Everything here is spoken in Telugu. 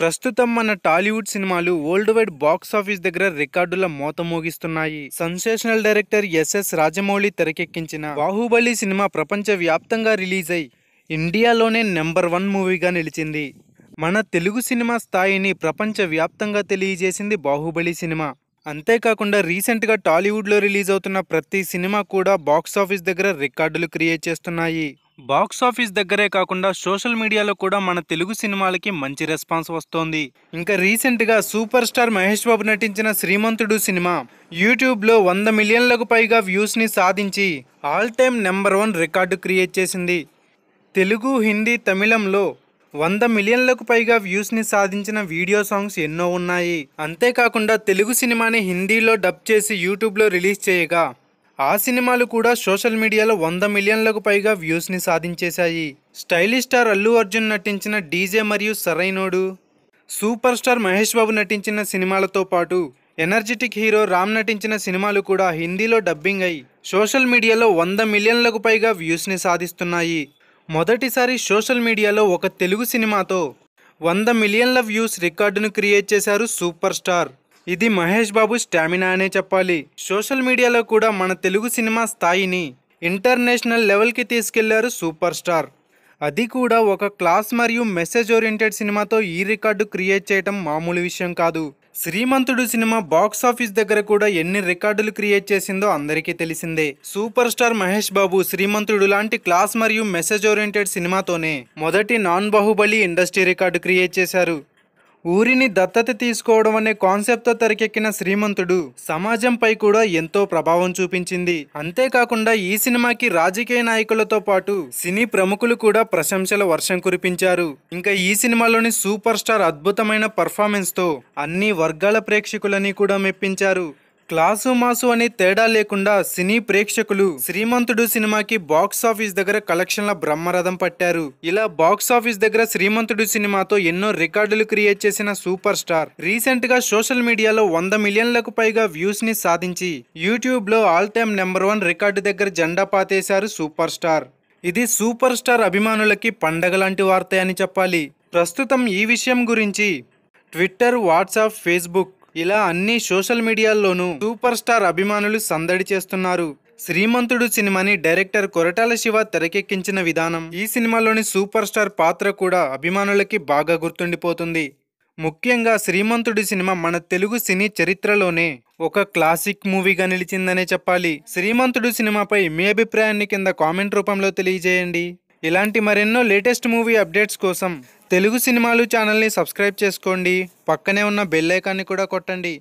ప్రస్తుతం మన టాలీవుడ్ సినిమాలు వరల్డ్ వైడ్ బాక్స్ ఆఫీస్ దగ్గర రికార్డుల మోత మోగిస్తున్నాయి సెన్సేషనల్ డైరెక్టర్ ఎస్ఎస్ రాజమౌళి తెరకెక్కించిన బాహుబలి సినిమా ప్రపంచ వ్యాప్తంగా రిలీజ్ అయి ఇండియాలోనే నెంబర్ వన్ మూవీగా నిలిచింది మన తెలుగు సినిమా స్థాయిని ప్రపంచ వ్యాప్తంగా తెలియజేసింది బాహుబలి సినిమా అంతేకాకుండా రీసెంట్గా టాలీవుడ్లో రిలీజ్ అవుతున్న ప్రతి సినిమా కూడా బాక్సాఫీస్ దగ్గర రికార్డులు క్రియేట్ చేస్తున్నాయి బాక్సాఫీస్ దగ్గరే కాకుండా సోషల్ మీడియాలో కూడా మన తెలుగు సినిమాలకి మంచి రెస్పాన్స్ వస్తోంది ఇంకా రీసెంట్గా సూపర్ స్టార్ మహేష్ బాబు నటించిన శ్రీమంతుడు సినిమా యూట్యూబ్లో వంద మిలియన్లకు పైగా వ్యూస్ని సాధించి all time number one record create చేసింది తెలుగు హిందీ తమిళంలో వంద మిలియన్లకు పైగా వ్యూస్ని సాధించిన వీడియో సాంగ్స్ ఎన్నో ఉన్నాయి అంతేకాకుండా తెలుగు సినిమాని హిందీలో డబ్ చేసి యూట్యూబ్లో రిలీజ్ చేయగా ఆ సినిమాలు కూడా సోషల్ మీడియాలో వంద మిలియన్లకు పైగా వ్యూస్ని సాధించేశాయి స్టైలిష్ స్టార్ అల్లు అర్జున్ నటించిన డీజే మరియు సరైనోడు సూపర్ స్టార్ మహేష్ బాబు నటించిన సినిమాలతో పాటు ఎనర్జెటిక్ హీరో రామ్ నటించిన సినిమాలు కూడా హిందీలో డబ్బింగ్ అయి సోషల్ మీడియాలో వంద మిలియన్లకు పైగా వ్యూస్ని సాధిస్తున్నాయి మొదటిసారి సోషల్ మీడియాలో ఒక తెలుగు సినిమాతో వంద మిలియన్ల వ్యూస్ రికార్డును క్రియేట్ చేశారు సూపర్ స్టార్ ఇది మహేష్ బాబు స్టామినా అనే చెప్పాలి సోషల్ మీడియాలో కూడా మన తెలుగు సినిమా స్థాయిని ఇంటర్నేషనల్ లెవెల్కి తీసుకెళ్లారు సూపర్ స్టార్ అది కూడా ఒక క్లాస్ మరియు మెసేజ్ ఓరియంటెడ్ సినిమాతో ఈ రికార్డు క్రియేట్ చేయటం మామూలు విషయం కాదు శ్రీమంతుడు సినిమా బాక్స్ ఆఫీస్ దగ్గర కూడా ఎన్ని రికార్డులు క్రియేట్ చేసిందో అందరికీ తెలిసిందే సూపర్ స్టార్ మహేష్ బాబు శ్రీమంతుడు లాంటి క్లాస్ మరియు మెసేజ్ ఓరియంటెడ్ సినిమాతోనే మొదటి non Baahubali industry record create చేశారు ఊరిని దత్తత తీసుకోవడం అనే కాన్సెప్ట్తో తెరకెక్కిన శ్రీమంతుడు సమాజంపై కూడా ఎంతో ప్రభావం చూపించింది అంతేకాకుండా ఈ సినిమాకి రాజకీయ నాయకులతో పాటు సినీ ప్రముఖులు కూడా ప్రశంసల వర్షం కురిపించారు ఇంకా ఈ సినిమాలోని సూపర్ స్టార్ అద్భుతమైన తో అన్ని వర్గాల ప్రేక్షకులని కూడా మెప్పించారు క్లాసు మాసు అనే తేడా లేకుండా సినీ ప్రేక్షకులు శ్రీమంతుడు సినిమాకి బాక్స్ ఆఫీస్ దగ్గర కలెక్షన్ల బ్రహ్మరథం పట్టారు ఇలా బాక్స్ ఆఫీస్ దగ్గర శ్రీమంతుడు సినిమాతో ఎన్నో రికార్డులు క్రియేట్ చేసిన సూపర్ స్టార్ రీసెంట్ గా సోషల్ మీడియాలో వంద మిలియన్లకు పైగా వ్యూస్ ని సాధించి యూట్యూబ్ లో all time number one record దగ్గర జెండా పాతేశారు సూపర్ స్టార్ ఇది సూపర్ స్టార్ అభిమానులకి పండగ లాంటి వార్త అని చెప్పాలి ప్రస్తుతం ఈ విషయం గురించి ట్విట్టర్ వాట్సాప్ ఫేస్బుక్ ఇలా అన్ని సోషల్ మీడియాల్లోనూ సూపర్ స్టార్ అభిమానులు సందడి చేస్తున్నారు శ్రీమంతుడు సినిమాని డైరెక్టర్ కొరటాల శివ తెరకెక్కించిన విధానం ఈ సినిమాలోని సూపర్ స్టార్ పాత్ర కూడా అభిమానులకి బాగా గుర్తుండిపోతుంది ముఖ్యంగా శ్రీమంతుడి సినిమా మన తెలుగు సినీ చరిత్రలోనే ఒక క్లాసిక్ మూవీగా నిలిచిందనే చెప్పాలి శ్రీమంతుడు సినిమాపై మీ అభిప్రాయాన్ని కింద కామెంట్ రూపంలో తెలియజేయండి ఇలాంటి మరెన్నో లేటెస్ట్ మూవీ అప్డేట్స్ కోసం తెలుగు సినిమాలు ఛానల్ని సబ్స్క్రైబ్ చేసుకోండి పక్కనే ఉన్న బెల్లైకాన్ని కూడా కొట్టండి